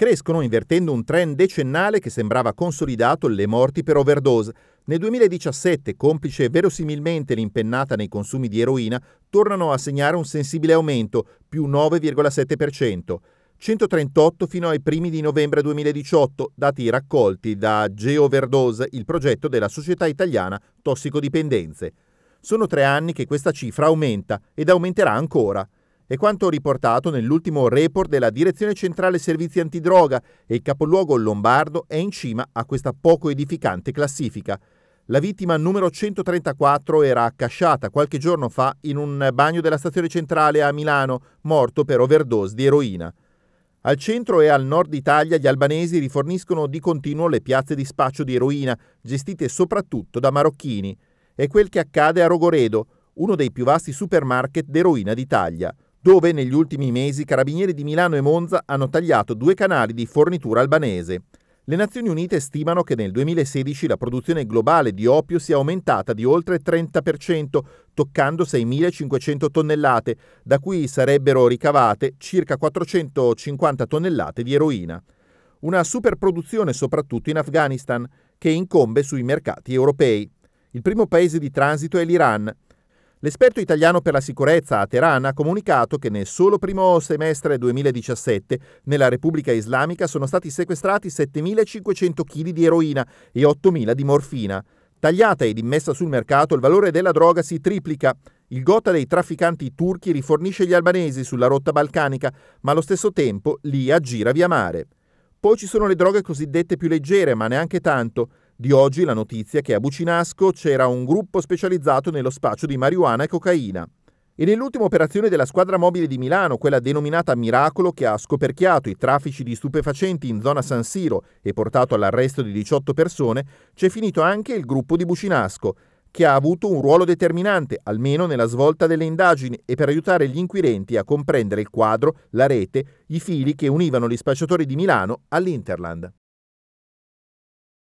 crescono invertendo un trend decennale che sembrava consolidato le morti per overdose. Nel 2017, complice verosimilmente l'impennata nei consumi di eroina, tornano a segnare un sensibile aumento, più 9,7%. 138 fino ai primi di novembre 2018, dati raccolti da Geoverdose, il progetto della Società Italiana Tossicodipendenze. Sono tre anni che questa cifra aumenta ed aumenterà ancora. È quanto riportato nell'ultimo report della Direzione Centrale Servizi Antidroga e il capoluogo lombardo è in cima a questa poco edificante classifica. La vittima numero 134 era accasciata qualche giorno fa in un bagno della stazione centrale a Milano, morto per overdose di eroina. Al centro e al nord Italia gli albanesi riforniscono di continuo le piazze di spaccio di eroina, gestite soprattutto da marocchini. È quel che accade a Rogoredo, uno dei più vasti supermarket d'eroina d'Italia dove negli ultimi mesi i carabinieri di Milano e Monza hanno tagliato due canali di fornitura albanese. Le Nazioni Unite stimano che nel 2016 la produzione globale di oppio sia aumentata di oltre 30%, toccando 6.500 tonnellate, da cui sarebbero ricavate circa 450 tonnellate di eroina. Una superproduzione soprattutto in Afghanistan, che incombe sui mercati europei. Il primo paese di transito è l'Iran, L'esperto italiano per la sicurezza a Teheran ha comunicato che nel solo primo semestre 2017 nella Repubblica Islamica sono stati sequestrati 7.500 kg di eroina e 8.000 di morfina. Tagliata ed immessa sul mercato, il valore della droga si triplica. Il gota dei trafficanti turchi rifornisce gli albanesi sulla rotta balcanica, ma allo stesso tempo li aggira via mare. Poi ci sono le droghe cosiddette più leggere, ma neanche tanto. Di oggi la notizia che a Bucinasco c'era un gruppo specializzato nello spaccio di marijuana e cocaina. E nell'ultima operazione della squadra mobile di Milano, quella denominata Miracolo, che ha scoperchiato i traffici di stupefacenti in zona San Siro e portato all'arresto di 18 persone, c'è finito anche il gruppo di Bucinasco, che ha avuto un ruolo determinante, almeno nella svolta delle indagini, e per aiutare gli inquirenti a comprendere il quadro, la rete, i fili che univano gli spacciatori di Milano all'Interland.